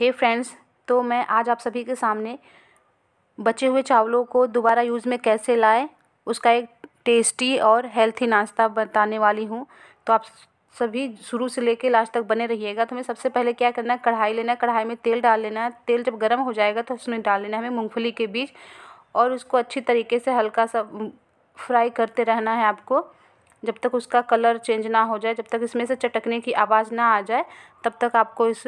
हे friends तो मैं आज आप सभी के सामने बचे हुए चावलों को दोबारा यूज़ में कैसे लाए उसका एक टेस्टी और हेल्थी नाश्ता बताने वाली हूँ तो आप सभी शुरू से लेके लास्ट तक बने रहिएगा तो हमें सबसे पहले क्या करना है कढ़ाई लेना है कढ़ाई में तेल डाल लेना है तेल जब गर्म हो जाएगा तो उसमें डाल लेना है हमें मूँगफली के बीज और उसको अच्छी तरीके से हल्का सा फ्राई करते रहना है आपको जब तक उसका कलर चेंज ना हो जाए जब तक इसमें से चटकने की आवाज़ ना आ जाए तब तक आपको इस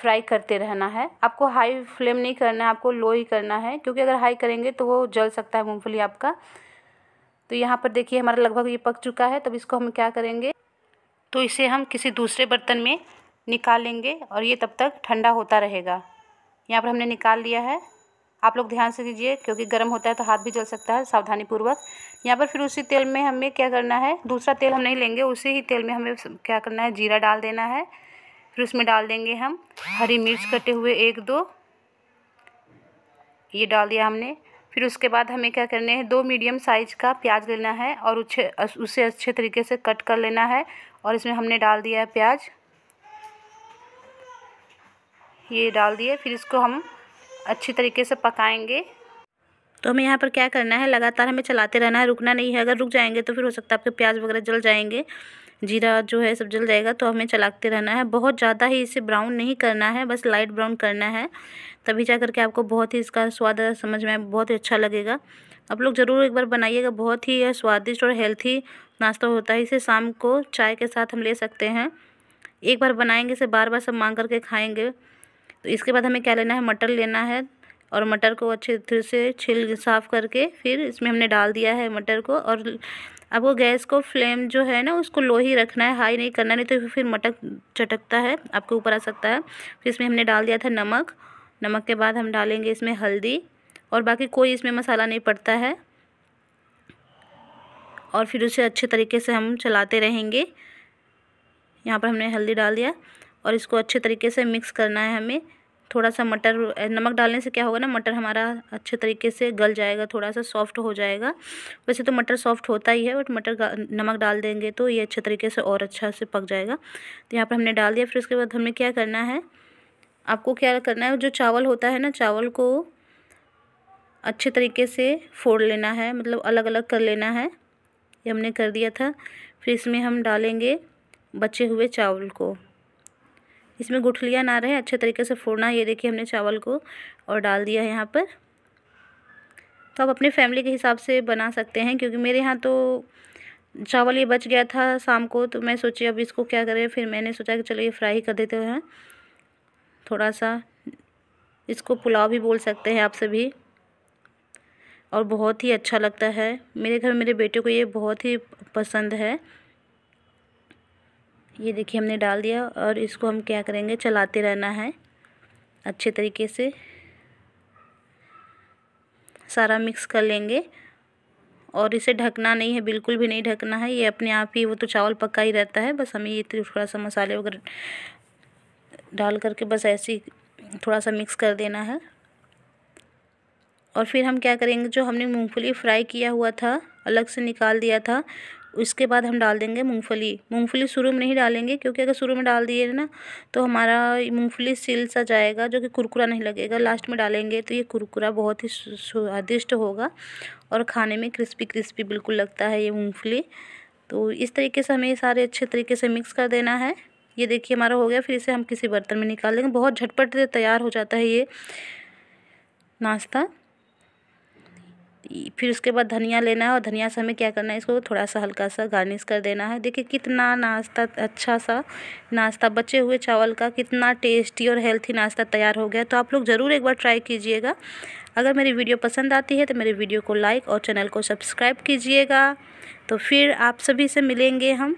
फ्राई करते रहना है आपको हाई फ्लेम नहीं करना है आपको लो ही करना है क्योंकि अगर हाई करेंगे तो वो जल सकता है मूँगफली आपका तो यहाँ पर देखिए हमारा लगभग ये पक चुका है तब इसको हम क्या करेंगे तो इसे हम किसी दूसरे बर्तन में निकालेंगे और ये तब तक ठंडा होता रहेगा यहाँ पर हमने निकाल लिया है आप लोग ध्यान से दीजिए क्योंकि गर्म होता है तो हाथ भी जल सकता है सावधानी पूर्वक यहाँ पर फिर उसी तेल में हमें क्या करना है दूसरा तेल हम नहीं लेंगे उसी ही तेल में हमें क्या करना है जीरा डाल देना है फिर उसमें डाल देंगे हम हरी मिर्च कटे हुए एक दो ये डाल दिया हमने फिर उसके बाद हमें क्या करना है दो मीडियम साइज का प्याज लेना है और उसे उसे अच्छे तरीके से कट कर लेना है और इसमें हमने डाल दिया है प्याज ये डाल दिए फिर इसको हम अच्छी तरीके से पकाएंगे तो हमें यहाँ पर क्या करना है लगातार हमें चलाते रहना है रुकना नहीं है अगर रुक जाएंगे तो फिर हो सकता है आपके प्याज वगैरह जल जाएंगे जीरा जो है सब जल जाएगा तो हमें चलाते रहना है बहुत ज़्यादा ही इसे ब्राउन नहीं करना है बस लाइट ब्राउन करना है तभी जा करके आपको बहुत ही इसका स्वाद समझ में बहुत ही अच्छा लगेगा आप लोग ज़रूर एक बार बनाइएगा बहुत ही स्वादिष्ट और हेल्थी नाश्ता होता है इसे शाम को चाय के साथ हम ले सकते हैं एक बार बनाएंगे इसे बार बार सब मांग करके खाएंगे तो इसके बाद हमें क्या लेना है मटर लेना है और मटर को अच्छे तरह से छिल साफ़ करके फिर इसमें हमने डाल दिया है मटर को और आपको गैस को फ्लेम जो है ना उसको लो ही रखना है हाई नहीं करना नहीं तो फिर मटक चटकता है आपके ऊपर आ सकता है फिर इसमें हमने डाल दिया था नमक नमक के बाद हम डालेंगे इसमें हल्दी और बाकी कोई इसमें मसाला नहीं पड़ता है और फिर उसे अच्छे तरीके से हम चलाते रहेंगे यहाँ पर हमने हल्दी डाल दिया और इसको अच्छे तरीके से मिक्स करना है हमें थोड़ा सा मटर नमक डालने से क्या होगा ना मटर हमारा अच्छे तरीके से गल जाएगा थोड़ा सा सॉफ्ट हो जाएगा वैसे तो मटर सॉफ्ट होता ही है बट मटर नमक डाल देंगे तो ये अच्छे तरीके से और अच्छा से पक जाएगा तो यहाँ पर हमने डाल दिया फिर उसके बाद हमने क्या करना है आपको क्या करना है जो चावल होता है ना चावल को अच्छे तरीके से फोड़ लेना है मतलब अलग अलग कर लेना है ये हमने कर दिया था फिर इसमें हम डालेंगे बचे हुए चावल को इसमें गुठलियाँ ना रहे अच्छे तरीके से फोड़ना ये देखिए हमने चावल को और डाल दिया है यहाँ पर तो आप अपने फैमिली के हिसाब से बना सकते हैं क्योंकि मेरे यहाँ तो चावल ये बच गया था शाम को तो मैं सोची अब इसको क्या करें फिर मैंने सोचा कि चलो ये फ्राई कर देते हैं थोड़ा सा इसको पुलाव भी बोल सकते हैं आप सभी और बहुत ही अच्छा लगता है मेरे घर मेरे बेटे को ये बहुत ही पसंद है ये देखिए हमने डाल दिया और इसको हम क्या करेंगे चलाते रहना है अच्छे तरीके से सारा मिक्स कर लेंगे और इसे ढकना नहीं है बिल्कुल भी नहीं ढकना है ये अपने आप ही वो तो चावल पक्का ही रहता है बस हमें ये तो थोड़ा सा मसाले वगैरह डाल करके बस ऐसे ही थोड़ा सा मिक्स कर देना है और फिर हम क्या करेंगे जो हमने मूंगफली फ्राई किया हुआ था अलग से निकाल दिया था उसके बाद हम डाल देंगे मूंगफली मूंगफली शुरू में नहीं डालेंगे क्योंकि अगर शुरू में डाल दिए ना तो हमारा मूंगफली सिल सा जाएगा जो कि कुरकुरा नहीं लगेगा लास्ट में डालेंगे तो ये कुरकुरा बहुत ही स्वादिष्ट होगा और खाने में क्रिस्पी क्रिस्पी बिल्कुल लगता है ये मूँगफली तो इस तरीके से हमें ये सारे अच्छे तरीके से मिक्स कर देना है ये देखिए हमारा हो गया फिर इसे हम किसी बर्तन में निकाल देंगे बहुत झटपट तैयार हो जाता है ये नाश्ता फिर उसके बाद धनिया लेना है और धनिया से हमें क्या करना है इसको थोड़ा सा हल्का सा गार्निश कर देना है देखिए कितना नाश्ता अच्छा सा नाश्ता बचे हुए चावल का कितना टेस्टी और हेल्थी नाश्ता तैयार हो गया तो आप लोग ज़रूर एक बार ट्राई कीजिएगा अगर मेरी वीडियो पसंद आती है तो मेरे वीडियो को लाइक और चैनल को सब्सक्राइब कीजिएगा तो फिर आप सभी से मिलेंगे हम